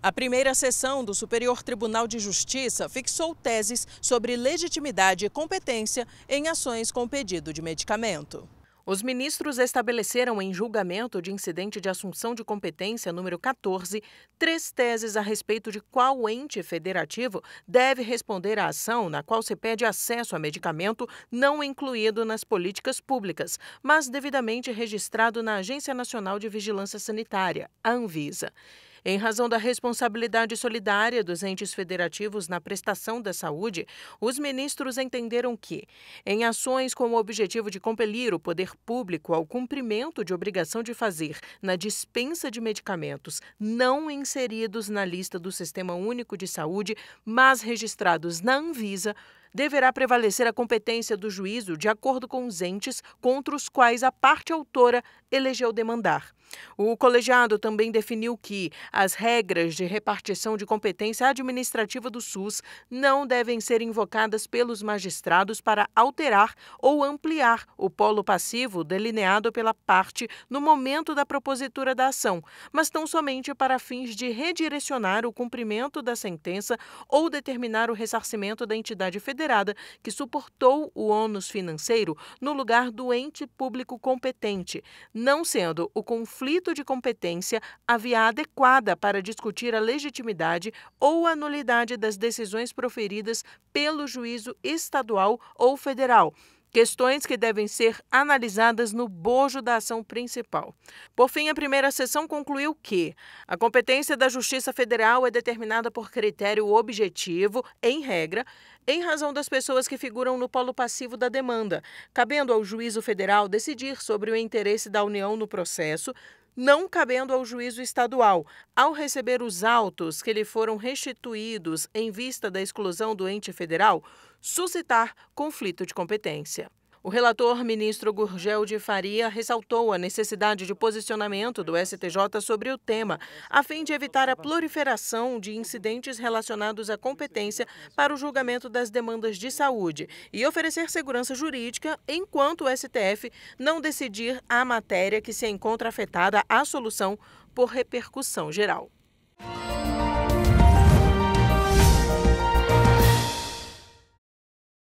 A primeira sessão do Superior Tribunal de Justiça fixou teses sobre legitimidade e competência em ações com pedido de medicamento. Os ministros estabeleceram em julgamento de incidente de assunção de competência número 14 três teses a respeito de qual ente federativo deve responder à ação na qual se pede acesso a medicamento não incluído nas políticas públicas, mas devidamente registrado na Agência Nacional de Vigilância Sanitária, a Anvisa. Em razão da responsabilidade solidária dos entes federativos na prestação da saúde, os ministros entenderam que, em ações com o objetivo de compelir o poder público ao cumprimento de obrigação de fazer na dispensa de medicamentos não inseridos na lista do Sistema Único de Saúde, mas registrados na Anvisa, deverá prevalecer a competência do juízo de acordo com os entes contra os quais a parte autora elegeu demandar. O colegiado também definiu que as regras de repartição de competência administrativa do SUS não devem ser invocadas pelos magistrados para alterar ou ampliar o polo passivo delineado pela parte no momento da propositura da ação, mas tão somente para fins de redirecionar o cumprimento da sentença ou determinar o ressarcimento da entidade federal que suportou o ônus financeiro no lugar do ente público competente, não sendo o conflito de competência a via adequada para discutir a legitimidade ou a nulidade das decisões proferidas pelo juízo estadual ou federal questões que devem ser analisadas no bojo da ação principal. Por fim, a primeira sessão concluiu que a competência da Justiça Federal é determinada por critério objetivo, em regra, em razão das pessoas que figuram no polo passivo da demanda, cabendo ao juízo federal decidir sobre o interesse da União no processo, não cabendo ao juízo estadual, ao receber os autos que lhe foram restituídos em vista da exclusão do ente federal, suscitar conflito de competência. O relator, ministro Gurgel de Faria, ressaltou a necessidade de posicionamento do STJ sobre o tema, a fim de evitar a proliferação de incidentes relacionados à competência para o julgamento das demandas de saúde e oferecer segurança jurídica enquanto o STF não decidir a matéria que se encontra afetada à solução por repercussão geral.